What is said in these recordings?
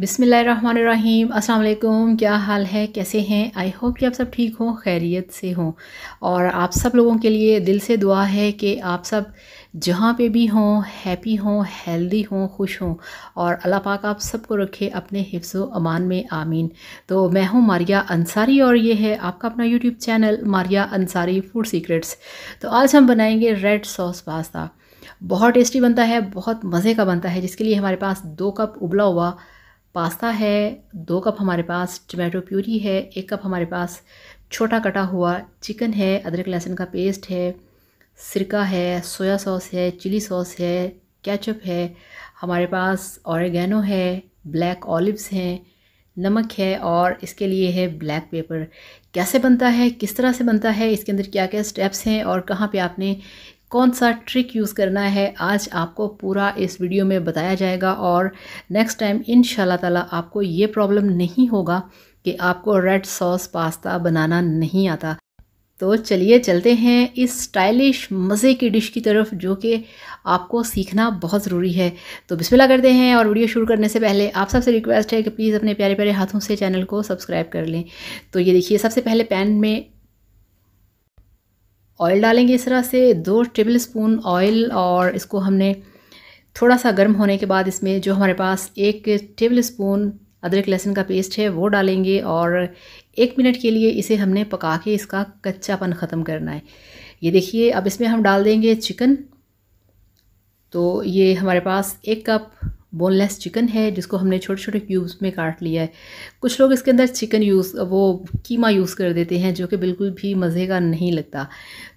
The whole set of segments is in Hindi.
बिसमीम् अल्लाम क्या हाल है कैसे हैं आई होप कि आप सब ठीक हों खैरियत से हों और आप सब लोगों के लिए दिल से दुआ है कि आप सब जहाँ पे भी हों हैप्पी हों हेल्दी हों खुश हों और अल्लाह पाक आप सबको रखे अपने हिफ्स अमान में आमीन तो मैं हूँ मारिया अंसारी और ये है आपका अपना YouTube channel Maria Ansari food secrets तो आज हम बनाएँगे रेड सॉस पास्ता बहुत टेस्टी बनता है बहुत मज़े का बनता है जिसके लिए हमारे पास दो कप उबला हुआ पास्ता है दो कप हमारे पास टमाटो प्यूरी है एक कप हमारे पास छोटा कटा हुआ चिकन है अदरक लहसुन का पेस्ट है सिरका है सोया सॉस है चिली सॉस है कैचअप है हमारे पास औरगैनो है ब्लैक ऑलिव्स हैं नमक है और इसके लिए है ब्लैक पेपर कैसे बनता है किस तरह से बनता है इसके अंदर क्या क्या स्टेप्स हैं और कहाँ पे आपने कौन सा ट्रिक यूज़ करना है आज आपको पूरा इस वीडियो में बताया जाएगा और नेक्स्ट टाइम इन ताला आपको ये प्रॉब्लम नहीं होगा कि आपको रेड सॉस पास्ता बनाना नहीं आता तो चलिए चलते हैं इस स्टाइलिश मज़े की डिश की तरफ जो कि आपको सीखना बहुत ज़रूरी है तो बिस्मिल्लाह करते हैं और वीडियो शुरू करने से पहले आप सबसे रिक्वेस्ट है कि प्लीज़ अपने प्यारे प्यारे हाथों से चैनल को सब्सक्राइब कर लें तो ये देखिए सबसे पहले पैन में ऑयल डालेंगे इस तरह से दो टेबल स्पून ऑयल और इसको हमने थोड़ा सा गर्म होने के बाद इसमें जो हमारे पास एक टेबल स्पून अदरक लहसुन का पेस्ट है वो डालेंगे और एक मिनट के लिए इसे हमने पका के इसका कच्चापन ख़त्म करना है ये देखिए अब इसमें हम डाल देंगे चिकन तो ये हमारे पास एक कप बोनलेस चिकन है जिसको हमने छोटे छोटे क्यूब्स में काट लिया है कुछ लोग इसके अंदर चिकन यूज़ वो कीमा यूज़ कर देते हैं जो कि बिल्कुल भी मज़े का नहीं लगता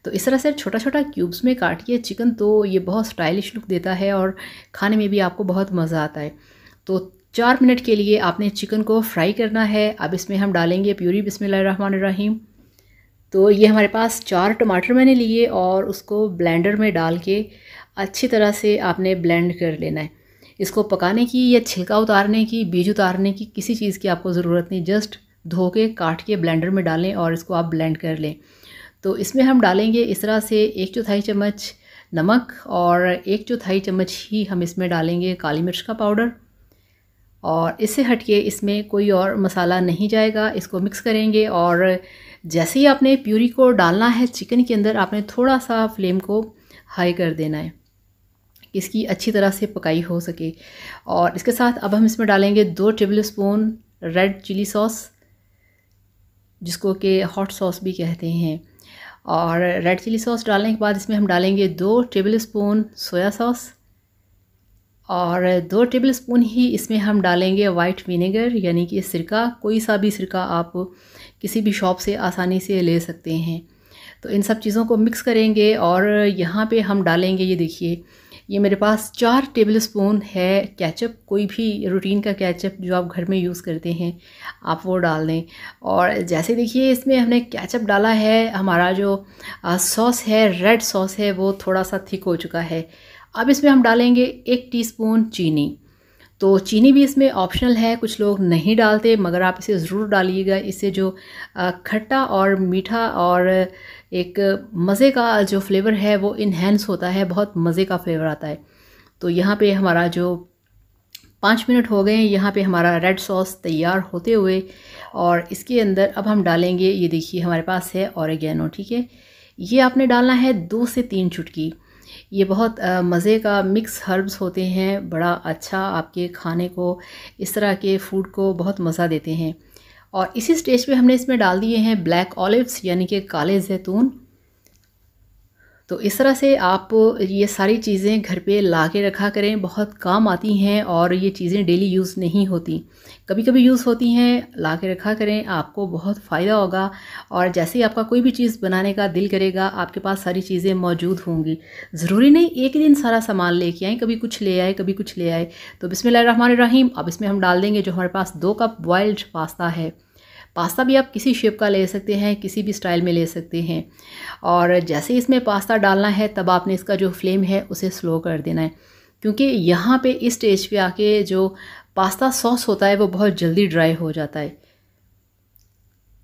तो इस तरह से छोटा छोटा क्यूब्स में काटिए चिकन तो ये बहुत स्टाइलिश लुक देता है और खाने में भी आपको बहुत मज़ा आता है तो चार मिनट के लिए आपने चिकन को फ्राई करना है अब इसमें हम डालेंगे प्यूरी रहीम तो ये हमारे पास चार टमाटर मैंने लिए और उसको ब्लेंडर में डाल के अच्छी तरह से आपने ब्लेंड कर लेना है इसको पकाने की या छिलका उतारने की बीज उतारने की किसी चीज़ की आपको ज़रूरत नहीं जस्ट धो के काट के ब्लेंडर में डालें और इसको आप ब्लेंड कर लें तो इसमें हम डालेंगे इस तरह से एक चौथाई चम्मच नमक और एक चौथाई चम्मच ही हम इसमें डालेंगे काली मिर्च का पाउडर और इससे हटके इसमें कोई और मसाला नहीं जाएगा इसको मिक्स करेंगे और जैसे ही आपने प्यूरी को डालना है चिकन के अंदर आपने थोड़ा सा फ्लेम को हाई कर देना है इसकी अच्छी तरह से पकाई हो सके और इसके साथ अब हम इसमें डालेंगे दो tablespoon red chilli sauce जिसको कि हॉट सॉस भी कहते हैं और रेड चिली सॉस डालने के बाद इसमें हम डालेंगे दो टेबल स्पून सोया सॉस और दो टेबल स्पून ही इसमें हम डालेंगे वाइट विनेगर यानी कि सिरका कोई सा भी सिरका आप किसी भी शॉप से आसानी से ले सकते हैं तो इन सब चीज़ों को मिक्स करेंगे और यहाँ पे हम डालेंगे ये देखिए ये मेरे पास चार टेबल स्पून है कैचअप कोई भी रूटीन का कैचअप जो आप घर में यूज़ करते हैं आप वो डाल दें और जैसे देखिए इसमें हमने कैचअप डाला है हमारा जो सॉस है रेड सॉस है वो थोड़ा सा थिक हो चुका है अब इसमें हम डालेंगे एक टीस्पून चीनी तो चीनी भी इसमें ऑप्शनल है कुछ लोग नहीं डालते मगर आप इसे ज़रूर डालिएगा इससे जो खट्टा और मीठा और एक मज़े का जो फ्लेवर है वो इन्हेंस होता है बहुत मज़े का फ्लेवर आता है तो यहाँ पे हमारा जो पाँच मिनट हो गए हैं यहाँ पे हमारा रेड सॉस तैयार होते हुए और इसके अंदर अब हम डालेंगे ये देखिए हमारे पास है और ठीक है ये आपने डालना है दो से तीन चुटकी ये बहुत मज़े का मिक्स हर्ब्स होते हैं बड़ा अच्छा आपके खाने को इस तरह के फूड को बहुत मज़ा देते हैं और इसी स्टेज पे हमने इसमें डाल दिए हैं ब्लैक ऑलिव्स यानी कि काले जैतून तो इस तरह से आप ये सारी चीज़ें घर पे ला के रखा करें बहुत काम आती हैं और ये चीज़ें डेली यूज़ नहीं होती कभी कभी यूज़ होती हैं ला के रखा करें आपको बहुत फ़ायदा होगा और जैसे ही आपका कोई भी चीज़ बनाने का दिल करेगा आपके पास सारी चीज़ें मौजूद होंगी ज़रूरी नहीं एक ही दिन सारा सामान ले कर कभी कुछ ले आए कभी कुछ ले आए तो बिसमिल्ल रहीम अब इसमें हम डाल देंगे जो हमारे पास दो कप बॉयल्ड पास्ता है पास्ता भी आप किसी शेप का ले सकते हैं किसी भी स्टाइल में ले सकते हैं और जैसे इसमें पास्ता डालना है तब आपने इसका जो फ्लेम है उसे स्लो कर देना है क्योंकि यहाँ पे इस स्टेज पे आके जो पास्ता सॉस होता है वो बहुत जल्दी ड्राई हो जाता है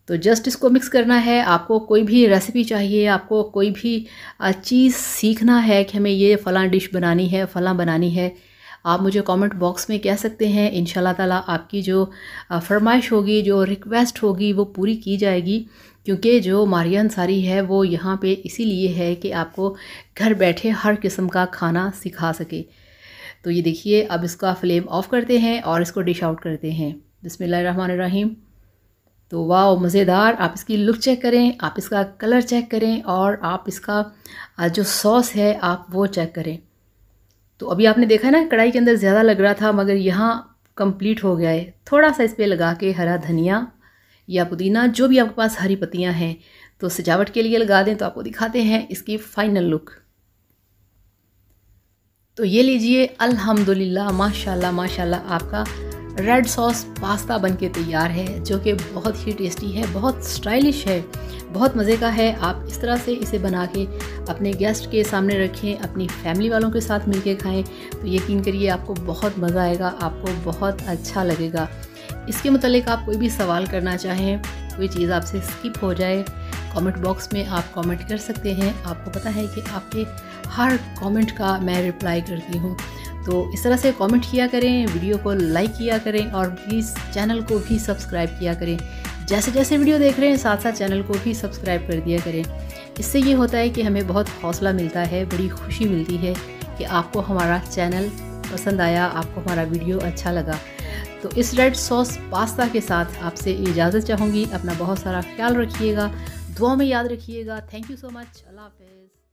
तो जस्ट इसको मिक्स करना है आपको कोई भी रेसिपी चाहिए आपको कोई भी चीज़ सीखना है कि हमें ये फ़लाँ डिश बनानी है फ़लाँ बनानी है आप मुझे कमेंट बॉक्स में कह सकते हैं इन ताला आपकी जो फरमाइश होगी जो रिक्वेस्ट होगी वो पूरी की जाएगी क्योंकि जो मारिया अंसारी है वो यहाँ पे इसीलिए है कि आपको घर बैठे हर किस्म का खाना सिखा सके तो ये देखिए अब इसका फ्लेम ऑफ़ करते हैं और इसको डिश आउट करते हैं रहीम तो वाह मज़ेदार आप इसकी लुक चेक करें आप इसका कलर चेक करें और आप इसका जो सॉस है आप वो चेक करें तो अभी आपने देखा ना कढ़ाई के अंदर ज़्यादा लग रहा था मगर यहाँ कंप्लीट हो गया है थोड़ा सा इस पर लगा के हरा धनिया या पुदीना जो भी आपके पास हरी पत्तियाँ हैं तो सजावट के लिए लगा दें तो आपको दिखाते हैं इसकी फ़ाइनल लुक तो ये लीजिए अल्हम्दुलिल्लाह माशाल्लाह माशाल्लाह आपका रेड सॉस पास्ता बनके तैयार है जो कि बहुत ही टेस्टी है बहुत स्टाइलिश है बहुत मज़े का है आप इस तरह से इसे बना के अपने गेस्ट के सामने रखें अपनी फैमिली वालों के साथ मिलके खाएं तो यकीन करिए आपको बहुत मज़ा आएगा आपको बहुत अच्छा लगेगा इसके मतलब आप कोई भी सवाल करना चाहें कोई चीज़ आपसे स्किप हो जाए कमेंट बॉक्स में आप कमेंट कर सकते हैं आपको पता है कि आपके हर कमेंट का मैं रिप्लाई करती हूँ तो इस तरह से कमेंट किया करें वीडियो को लाइक किया करें और प्लीज़ चैनल को भी सब्सक्राइब किया करें जैसे जैसे वीडियो देख रहे हैं साथ साथ चैनल को भी सब्सक्राइब कर दिया करें इससे ये होता है कि हमें बहुत हौसला मिलता है बड़ी खुशी मिलती है कि आपको हमारा चैनल पसंद आया आपको हमारा वीडियो अच्छा लगा तो इस रेड सॉस पास्ता के साथ आपसे इजाज़त चाहूँगी अपना बहुत सारा ख्याल रखिएगा दुआ में याद रखिएगा thank you so much Allah half